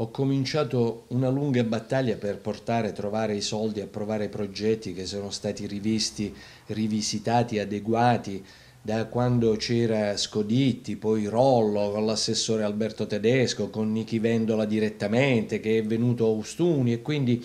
ho cominciato una lunga battaglia per portare, trovare i soldi, approvare progetti che sono stati rivisti, rivisitati, adeguati da quando c'era Scoditti, poi Rollo con l'assessore Alberto Tedesco, con Nichi Vendola direttamente che è venuto a Austuni e quindi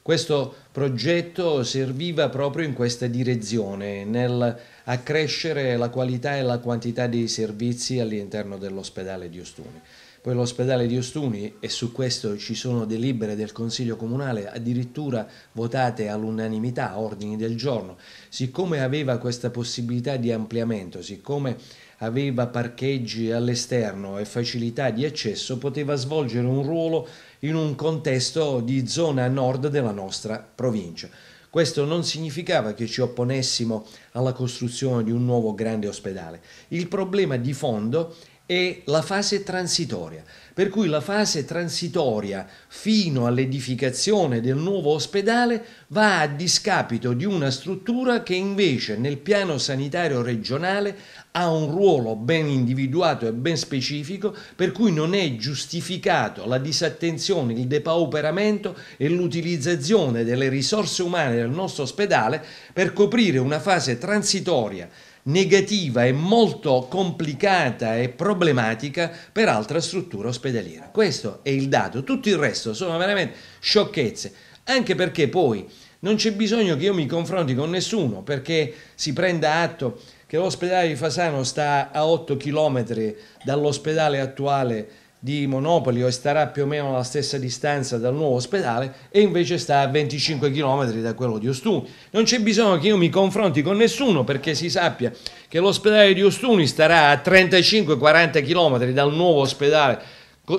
questo progetto serviva proprio in questa direzione, nel accrescere la qualità e la quantità dei servizi all'interno dell'ospedale di Ostuni poi l'ospedale di Ostuni e su questo ci sono delibere del Consiglio Comunale addirittura votate all'unanimità, ordini del giorno, siccome aveva questa possibilità di ampliamento, siccome aveva parcheggi all'esterno e facilità di accesso, poteva svolgere un ruolo in un contesto di zona nord della nostra provincia. Questo non significava che ci opponessimo alla costruzione di un nuovo grande ospedale. Il problema di fondo è è la fase transitoria, per cui la fase transitoria fino all'edificazione del nuovo ospedale va a discapito di una struttura che invece nel piano sanitario regionale ha un ruolo ben individuato e ben specifico, per cui non è giustificato la disattenzione, il depauperamento e l'utilizzazione delle risorse umane del nostro ospedale per coprire una fase transitoria negativa e molto complicata e problematica per altra struttura ospedaliera. Questo è il dato, tutto il resto sono veramente sciocchezze, anche perché poi non c'è bisogno che io mi confronti con nessuno perché si prenda atto che l'ospedale di Fasano sta a 8 km dall'ospedale attuale di Monopoli o starà più o meno alla stessa distanza dal nuovo ospedale e invece sta a 25 km da quello di Ostuni. Non c'è bisogno che io mi confronti con nessuno perché si sappia che l'ospedale di Ostuni starà a 35-40 km dal nuovo ospedale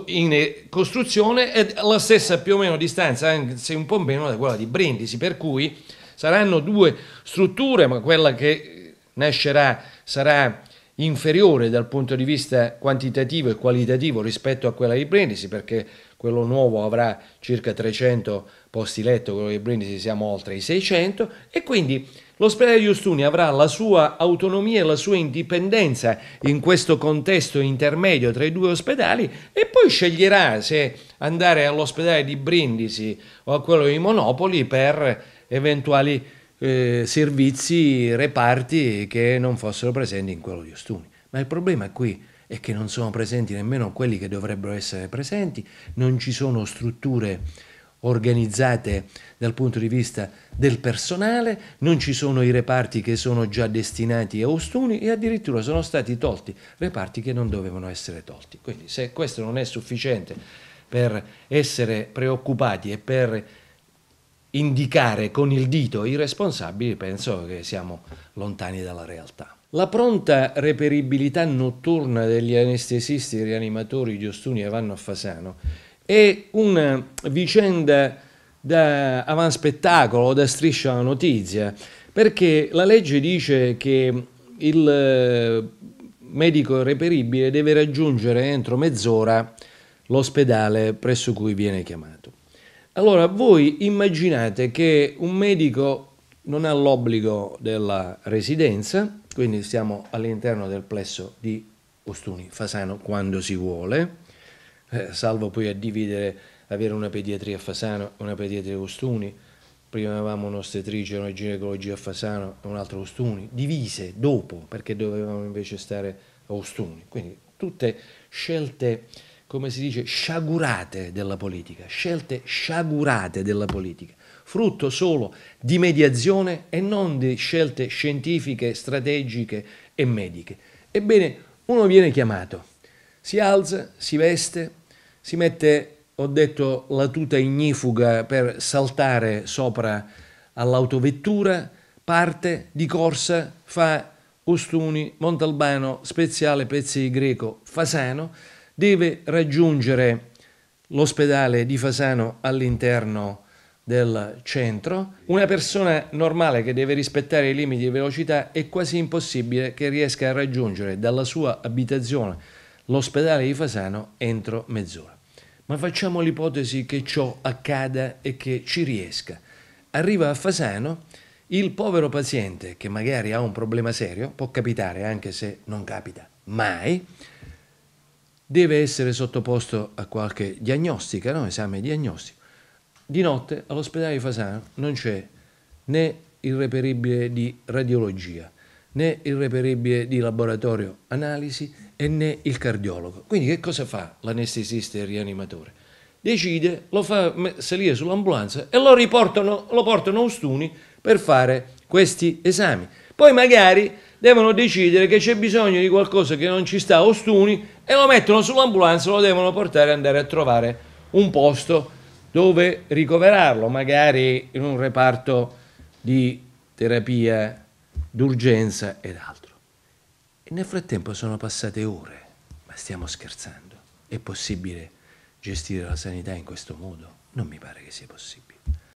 in eh, costruzione e la stessa più o meno distanza, anzi un po' meno, da quella di Brindisi, per cui saranno due strutture, ma quella che nascerà sarà inferiore dal punto di vista quantitativo e qualitativo rispetto a quella di Brindisi perché quello nuovo avrà circa 300 posti letto, quello di Brindisi siamo oltre i 600 e quindi l'ospedale di Ostuni avrà la sua autonomia e la sua indipendenza in questo contesto intermedio tra i due ospedali e poi sceglierà se andare all'ospedale di Brindisi o a quello di Monopoli per eventuali eh, servizi, reparti che non fossero presenti in quello di Ostuni. Ma il problema qui è che non sono presenti nemmeno quelli che dovrebbero essere presenti, non ci sono strutture organizzate dal punto di vista del personale, non ci sono i reparti che sono già destinati a Ostuni e addirittura sono stati tolti reparti che non dovevano essere tolti. Quindi se questo non è sufficiente per essere preoccupati e per indicare con il dito i responsabili, penso che siamo lontani dalla realtà. La pronta reperibilità notturna degli anestesisti e rianimatori Giostuni e Vanno a Fasano è una vicenda da avanspettacolo, da striscia la notizia, perché la legge dice che il eh, medico reperibile deve raggiungere entro mezz'ora l'ospedale presso cui viene chiamato. Allora, voi immaginate che un medico non ha l'obbligo della residenza, quindi siamo all'interno del plesso di Ostuni Fasano quando si vuole, eh, salvo poi a dividere, avere una pediatria a Fasano e una pediatria a Ostuni, prima avevamo un'ostetrice, una ginecologia a Fasano e un'altra a Ostuni, divise dopo perché dovevamo invece stare a Ostuni, quindi tutte scelte come si dice, sciagurate della politica, scelte sciagurate della politica, frutto solo di mediazione e non di scelte scientifiche, strategiche e mediche. Ebbene, uno viene chiamato, si alza, si veste, si mette, ho detto, la tuta ignifuga per saltare sopra all'autovettura, parte di corsa, fa Ustuni, Montalbano, Speziale, Pezzi di Greco, Fasano, deve raggiungere l'ospedale di Fasano all'interno del centro. Una persona normale che deve rispettare i limiti di velocità è quasi impossibile che riesca a raggiungere dalla sua abitazione l'ospedale di Fasano entro mezz'ora. Ma facciamo l'ipotesi che ciò accada e che ci riesca. Arriva a Fasano, il povero paziente che magari ha un problema serio, può capitare anche se non capita mai, deve essere sottoposto a qualche diagnostica, no? esame diagnostico. Di notte all'ospedale di Fasano non c'è né il reperibile di radiologia, né il reperibile di laboratorio analisi e né il cardiologo. Quindi che cosa fa l'anestesista e il rianimatore? Decide, lo fa salire sull'ambulanza e lo, riportano, lo portano a Ostuni per fare questi esami. Poi magari devono decidere che c'è bisogno di qualcosa che non ci sta a Ostuni e lo mettono sull'ambulanza, lo devono portare e andare a trovare un posto dove ricoverarlo, magari in un reparto di terapia d'urgenza ed altro. E nel frattempo sono passate ore, ma stiamo scherzando. È possibile gestire la sanità in questo modo? Non mi pare che sia possibile.